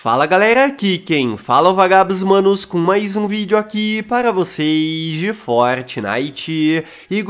Fala galera, aqui quem fala é o Vagabos Manos com mais um vídeo aqui para vocês de Fortnite. E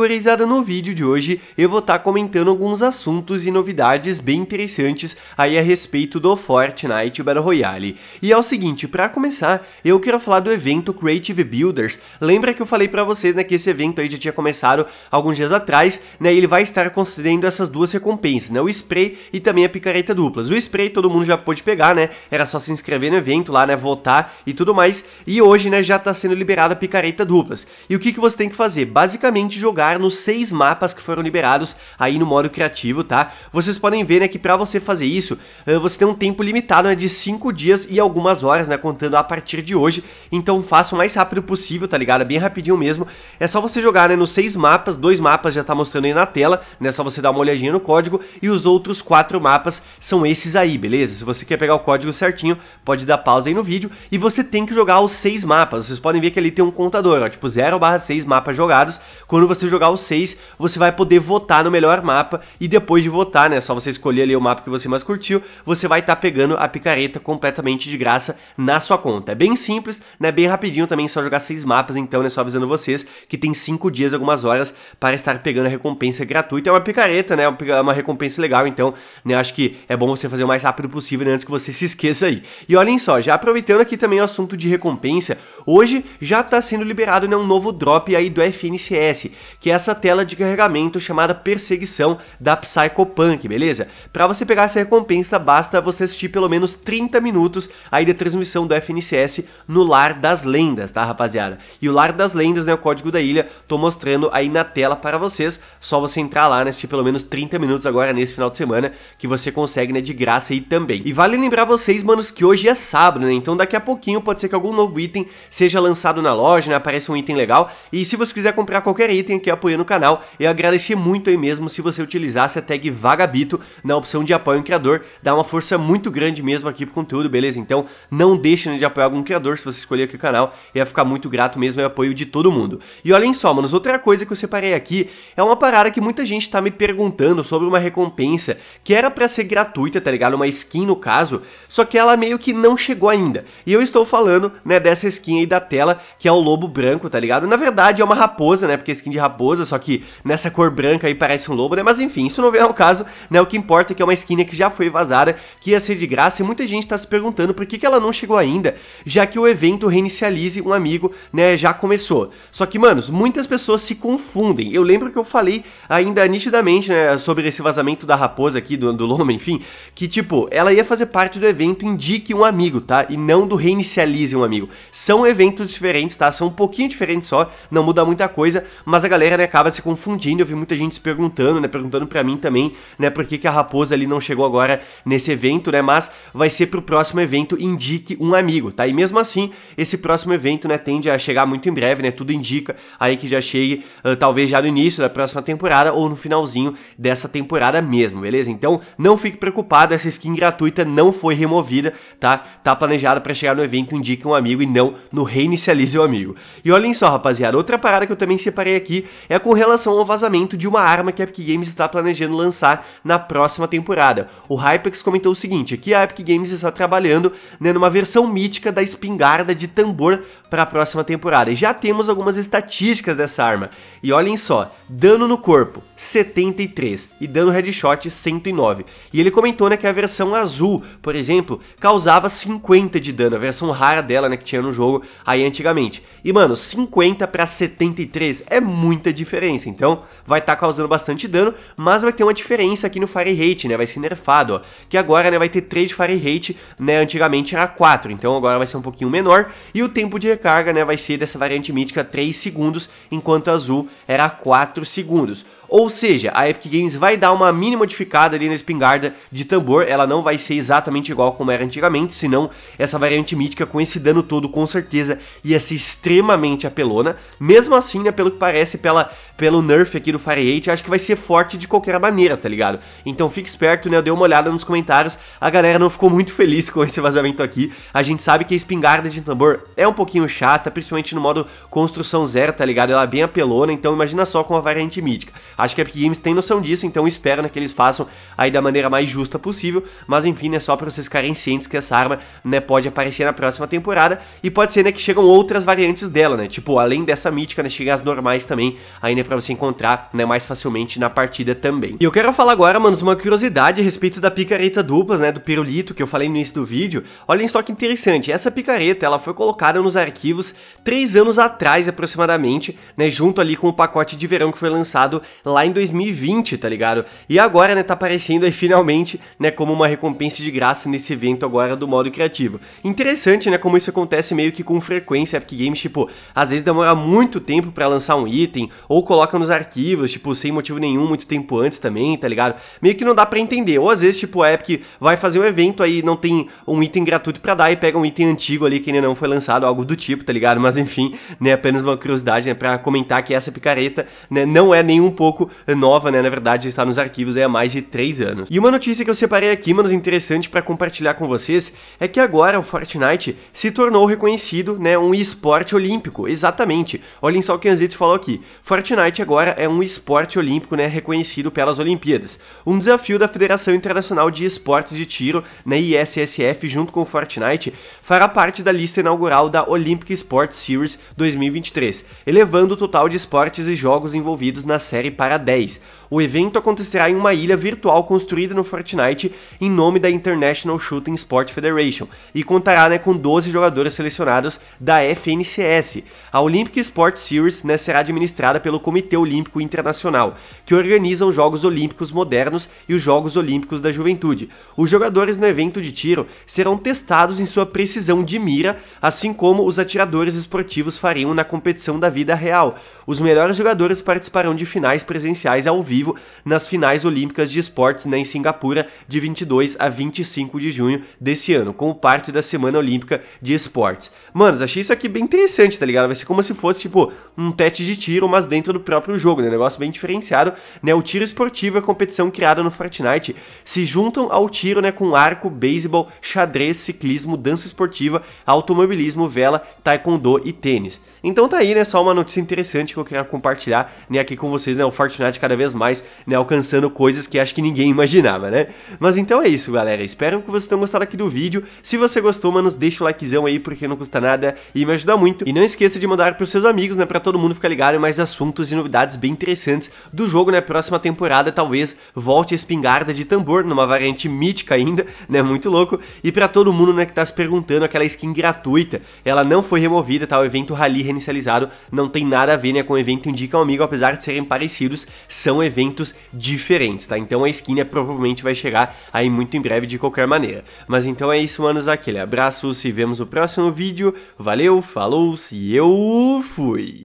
no vídeo de hoje eu vou estar tá comentando alguns assuntos e novidades bem interessantes aí a respeito do Fortnite Battle Royale. E é o seguinte, para começar, eu quero falar do evento Creative Builders. Lembra que eu falei para vocês né, que esse evento aí já tinha começado alguns dias atrás, né, e ele vai estar concedendo essas duas recompensas, né, o spray e também a picareta duplas. O spray todo mundo já pôde pegar, né, era só só se inscrever no evento lá, né, votar e tudo mais. E hoje, né, já está sendo liberada a picareta duplas. E o que, que você tem que fazer? Basicamente jogar nos seis mapas que foram liberados aí no modo criativo, tá? Vocês podem ver, né, que para você fazer isso, eh, você tem um tempo limitado, né, de cinco dias e algumas horas, né, contando a partir de hoje. Então faça o mais rápido possível, tá ligado? É bem rapidinho mesmo. É só você jogar, né, nos seis mapas, dois mapas já tá mostrando aí na tela, né, é só você dar uma olhadinha no código e os outros quatro mapas são esses aí, beleza? Se você quer pegar o código certinho, pode dar pausa aí no vídeo, e você tem que jogar os seis mapas. Vocês podem ver que ali tem um contador, ó, tipo 0 barra 6 mapas jogados. Quando você jogar os seis, você vai poder votar no melhor mapa, e depois de votar, né, é só você escolher ali o mapa que você mais curtiu, você vai estar tá pegando a picareta completamente de graça na sua conta. É bem simples, né, bem rapidinho também, só jogar seis mapas, então, né, só avisando vocês que tem cinco dias, algumas horas, para estar pegando a recompensa gratuita. É uma picareta, né, é uma recompensa legal, então, né, acho que é bom você fazer o mais rápido possível, né, antes que você se esqueça aí aí. E olhem só, já aproveitando aqui também o assunto de recompensa, hoje já está sendo liberado né, um novo drop aí do FNCS, que é essa tela de carregamento chamada Perseguição da Psychopunk, beleza? Para você pegar essa recompensa, basta você assistir pelo menos 30 minutos aí da transmissão do FNCS no Lar das Lendas, tá rapaziada? E o Lar das Lendas, né, o código da ilha, tô mostrando aí na tela para vocês, só você entrar lá, né, assistir pelo menos 30 minutos agora nesse final de semana, que você consegue, né, de graça aí também. E vale lembrar vocês, mano, que hoje é sábado, né? Então daqui a pouquinho pode ser que algum novo item seja lançado na loja, né? Apareça um item legal. E se você quiser comprar qualquer item aqui apoiando o canal, eu agradecer muito aí mesmo se você utilizasse a tag Vagabito na opção de apoio ao criador. Dá uma força muito grande mesmo aqui pro conteúdo, beleza? Então não deixe né, de apoiar algum criador se você escolher aqui o canal. Ia ficar muito grato mesmo ao é apoio de todo mundo. E olhem só, manos, outra coisa que eu separei aqui é uma parada que muita gente tá me perguntando sobre uma recompensa que era para ser gratuita, tá ligado? Uma skin no caso, só que ela meio que não chegou ainda. E eu estou falando, né, dessa skin aí da tela, que é o lobo branco, tá ligado? Na verdade é uma raposa, né, porque é skin de raposa, só que nessa cor branca aí parece um lobo, né, mas enfim, isso não vem ao caso, né, o que importa é que é uma skin que já foi vazada, que ia ser de graça, e muita gente tá se perguntando por que, que ela não chegou ainda, já que o evento reinicialize um amigo, né, já começou. Só que, manos, muitas pessoas se confundem, eu lembro que eu falei ainda nitidamente, né, sobre esse vazamento da raposa aqui, do, do Loma, enfim, que tipo, ela ia fazer parte do evento em dia indique um amigo, tá? E não do reinicialize um amigo. São eventos diferentes, tá? São um pouquinho diferentes só, não muda muita coisa, mas a galera né, acaba se confundindo. Eu vi muita gente se perguntando, né? Perguntando para mim também, né? Por que, que a raposa ali não chegou agora nesse evento, né? Mas vai ser pro próximo evento indique um amigo, tá? E mesmo assim, esse próximo evento, né, tende a chegar muito em breve, né? Tudo indica aí que já chegue, uh, talvez já no início da próxima temporada ou no finalzinho dessa temporada mesmo, beleza? Então não fique preocupado, essa skin gratuita não foi removida, tá? Tá planejado para chegar no evento Indique um Amigo e não no Reinicialize o Amigo. E olhem só, rapaziada, outra parada que eu também separei aqui é com relação ao vazamento de uma arma que a Epic Games está planejando lançar na próxima temporada. O Hypex comentou o seguinte, que a Epic Games está trabalhando né, numa versão mítica da espingarda de tambor para a próxima temporada. E já temos algumas estatísticas dessa arma. E olhem só, dano no corpo, 73 e dano headshot 109. E ele comentou né, que a versão azul, por exemplo, causava 50 de dano, a versão rara dela, né, que tinha no jogo aí antigamente. E, mano, 50 para 73 é muita diferença, então vai estar tá causando bastante dano, mas vai ter uma diferença aqui no Fire Rate, né, vai ser nerfado, ó, que agora, né, vai ter 3 de Fire Rate, né, antigamente era 4, então agora vai ser um pouquinho menor, e o tempo de recarga, né, vai ser dessa variante mítica 3 segundos, enquanto azul era 4 segundos. Ou seja, a Epic Games vai dar uma mini modificada ali na espingarda de tambor, ela não vai ser exatamente igual como era antigamente, senão essa variante mítica com esse dano todo com certeza ia ser extremamente apelona. Mesmo assim, né, pelo que parece, pela, pelo nerf aqui do Fire 8, acho que vai ser forte de qualquer maneira, tá ligado? Então fique esperto, né, eu dei uma olhada nos comentários, a galera não ficou muito feliz com esse vazamento aqui. A gente sabe que a espingarda de tambor é um pouquinho chata, principalmente no modo construção zero, tá ligado? Ela é bem apelona, então imagina só com a variante mítica. Acho que a Epic Games tem noção disso, então espero né, que eles façam aí da maneira mais justa possível. Mas enfim, é né, só para vocês ficarem cientes que essa arma né, pode aparecer na próxima temporada. E pode ser né, que chegam outras variantes dela, né? Tipo, além dessa mítica, né, as normais também, ainda né, pra você encontrar né, mais facilmente na partida também. E eu quero falar agora, manos, uma curiosidade a respeito da picareta duplas, né? Do pirulito que eu falei no início do vídeo. Olhem só que interessante, essa picareta ela foi colocada nos arquivos três anos atrás aproximadamente, né? Junto ali com o pacote de verão que foi lançado lá em 2020, tá ligado? E agora, né, tá aparecendo aí finalmente, né, como uma recompensa de graça nesse evento agora do modo criativo. Interessante, né, como isso acontece meio que com frequência, Epic Games, tipo, às vezes demora muito tempo para lançar um item, ou coloca nos arquivos, tipo, sem motivo nenhum, muito tempo antes também, tá ligado? Meio que não dá para entender. Ou às vezes, tipo, a Epic vai fazer um evento aí, não tem um item gratuito para dar e pega um item antigo ali que ainda não foi lançado, algo do tipo, tá ligado? Mas enfim, né, apenas uma curiosidade, né, pra comentar que essa picareta, né, não é nem um pouco pouco nova, né? Na verdade, já está nos arquivos há mais de 3 anos. E uma notícia que eu separei aqui, manos, interessante para compartilhar com vocês, é que agora o Fortnite se tornou reconhecido, né? Um esporte olímpico, exatamente. Olhem só o que o Anzito falou aqui. Fortnite agora é um esporte olímpico, né? Reconhecido pelas Olimpíadas. Um desafio da Federação Internacional de Esportes de Tiro, na né, ISSF, junto com o Fortnite, fará parte da lista inaugural da Olympic Sports Series 2023, elevando o total de esportes e jogos envolvidos na série para para 10. O evento acontecerá em uma ilha virtual construída no Fortnite em nome da International Shooting Sport Federation e contará né, com 12 jogadores selecionados da FNCS. A Olympic Sports Series né, será administrada pelo Comitê Olímpico Internacional, que organiza os Jogos Olímpicos Modernos e os Jogos Olímpicos da Juventude. Os jogadores no evento de tiro serão testados em sua precisão de mira, assim como os atiradores esportivos fariam na competição da vida real. Os melhores jogadores participarão de finais presenciais ao vivo nas finais olímpicas de esportes né, em Singapura de 22 a 25 de junho desse ano, como parte da Semana Olímpica de Esportes. Manos, achei isso aqui bem interessante, tá ligado? Vai ser como se fosse, tipo, um teste de tiro, mas dentro do próprio jogo, né? negócio bem diferenciado, né? O tiro esportivo e é a competição criada no Fortnite se juntam ao tiro, né, com arco, beisebol, xadrez, ciclismo, dança esportiva, automobilismo, vela, taekwondo e tênis. Então tá aí, né, só uma notícia interessante que eu queria compartilhar, né, aqui com vocês, né, o Fortnite cada vez mais, né, alcançando coisas que acho que ninguém imaginava, né? Mas então é isso, galera. Espero que vocês tenham gostado aqui do vídeo. Se você gostou, mano, deixa o likezão aí, porque não custa nada e me ajuda muito. E não esqueça de mandar para os seus amigos, né, para todo mundo ficar ligado em mais assuntos e novidades bem interessantes do jogo, né? Próxima temporada talvez volte a espingarda de tambor numa variante mítica ainda, né? Muito louco. E para todo mundo, né, que tá se perguntando, aquela skin gratuita, ela não foi removida, tá? O evento rally reinicializado não tem nada a ver, né, com o evento indica um amigo, apesar de serem parecidos são eventos diferentes, tá? Então a é provavelmente vai chegar aí muito em breve de qualquer maneira. Mas então é isso, manos, aquele abraço, se vemos no próximo vídeo, valeu, falou, se eu fui!